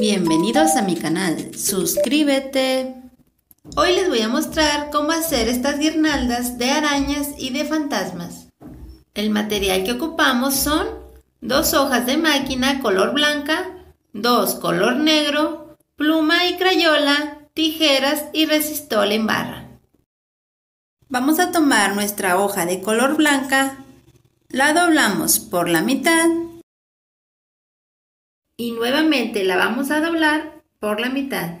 Bienvenidos a mi canal, suscríbete. Hoy les voy a mostrar cómo hacer estas guirnaldas de arañas y de fantasmas. El material que ocupamos son dos hojas de máquina color blanca, dos color negro, pluma y crayola, tijeras y resistol en barra. Vamos a tomar nuestra hoja de color blanca, la doblamos por la mitad y nuevamente la vamos a doblar por la mitad.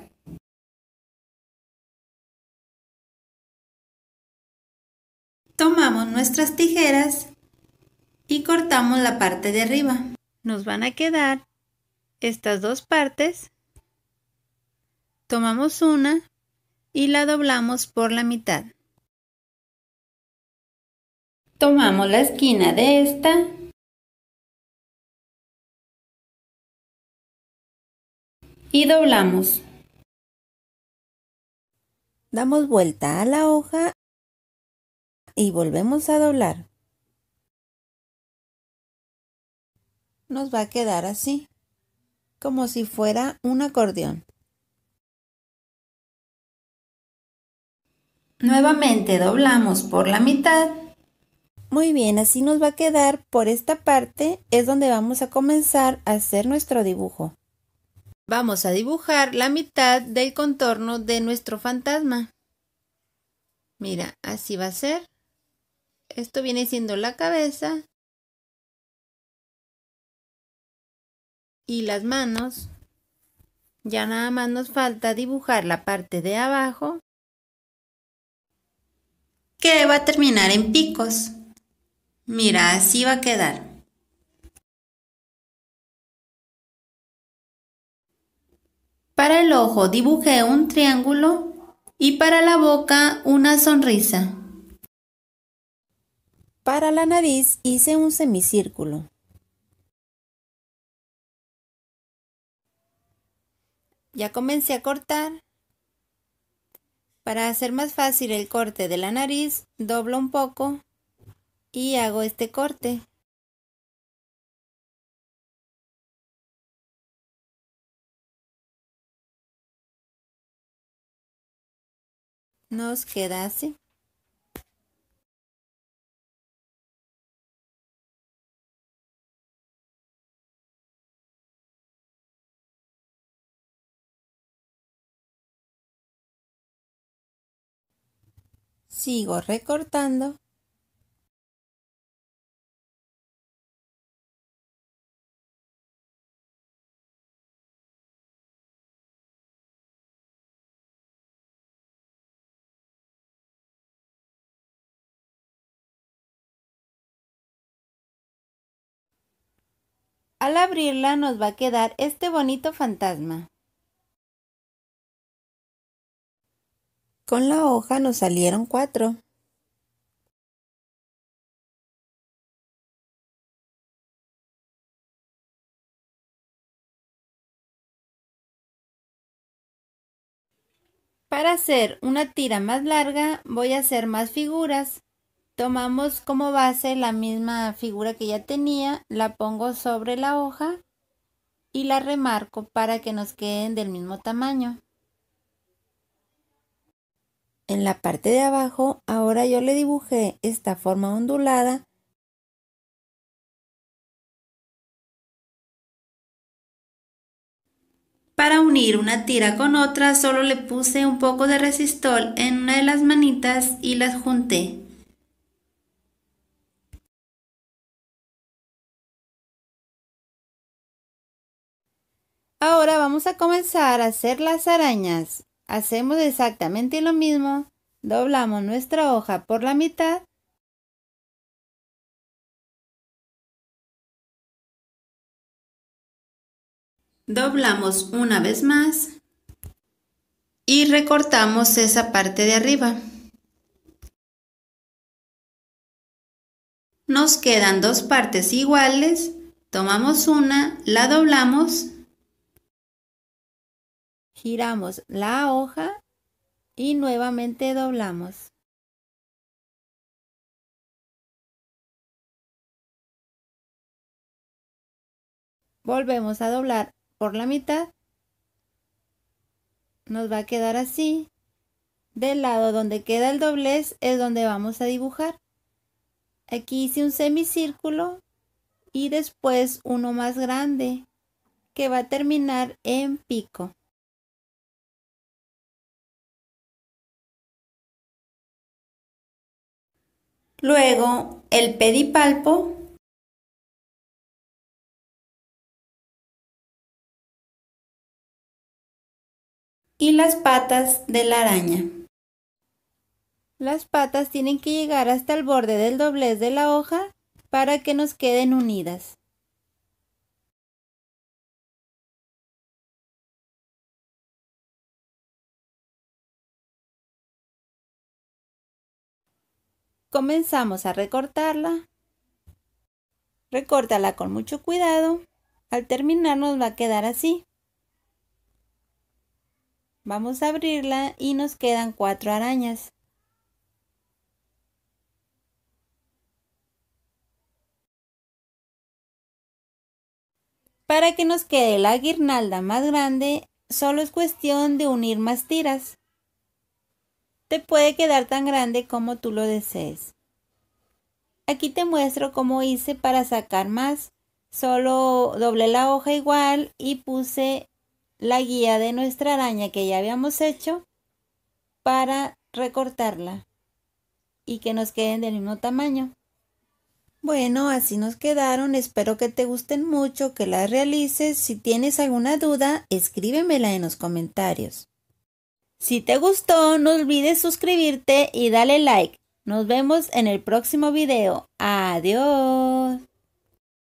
Tomamos nuestras tijeras y cortamos la parte de arriba. Nos van a quedar estas dos partes. Tomamos una y la doblamos por la mitad. Tomamos la esquina de esta y doblamos. Damos vuelta a la hoja y volvemos a doblar. Nos va a quedar así, como si fuera un acordeón. Nuevamente doblamos por la mitad. Muy bien, así nos va a quedar por esta parte es donde vamos a comenzar a hacer nuestro dibujo. Vamos a dibujar la mitad del contorno de nuestro fantasma. Mira, así va a ser. Esto viene siendo la cabeza. Y las manos. Ya nada más nos falta dibujar la parte de abajo. Que va a terminar en picos. Mira, así va a quedar. Para el ojo dibujé un triángulo y para la boca una sonrisa. Para la nariz hice un semicírculo. Ya comencé a cortar. Para hacer más fácil el corte de la nariz, doblo un poco y hago este corte. nos quedase Sigo recortando Al abrirla nos va a quedar este bonito fantasma. Con la hoja nos salieron cuatro. Para hacer una tira más larga voy a hacer más figuras. Tomamos como base la misma figura que ya tenía, la pongo sobre la hoja y la remarco para que nos queden del mismo tamaño. En la parte de abajo ahora yo le dibujé esta forma ondulada Para unir una tira con otra solo le puse un poco de resistol en una de las manitas y las junté. Ahora vamos a comenzar a hacer las arañas. Hacemos exactamente lo mismo. Doblamos nuestra hoja por la mitad. Doblamos una vez más y recortamos esa parte de arriba. Nos quedan dos partes iguales, tomamos una, la doblamos giramos la hoja y nuevamente doblamos. Volvemos a doblar por la mitad. Nos va a quedar así. Del lado donde queda el doblez es donde vamos a dibujar. Aquí hice un semicírculo y después uno más grande que va a terminar en pico. Luego, el pedipalpo y las patas de la araña. Las patas tienen que llegar hasta el borde del doblez de la hoja para que nos queden unidas. Comenzamos a recortarla. Recórtala con mucho cuidado. Al terminar nos va a quedar así. Vamos a abrirla y nos quedan cuatro arañas. Para que nos quede la guirnalda más grande, solo es cuestión de unir más tiras puede quedar tan grande como tú lo desees. Aquí te muestro cómo hice para sacar más. Solo doblé la hoja igual y puse la guía de nuestra araña que ya habíamos hecho para recortarla y que nos queden del mismo tamaño. Bueno, así nos quedaron. Espero que te gusten mucho, que las realices. Si tienes alguna duda, escríbemela en los comentarios. Si te gustó, no olvides suscribirte y dale like. Nos vemos en el próximo video. Adiós.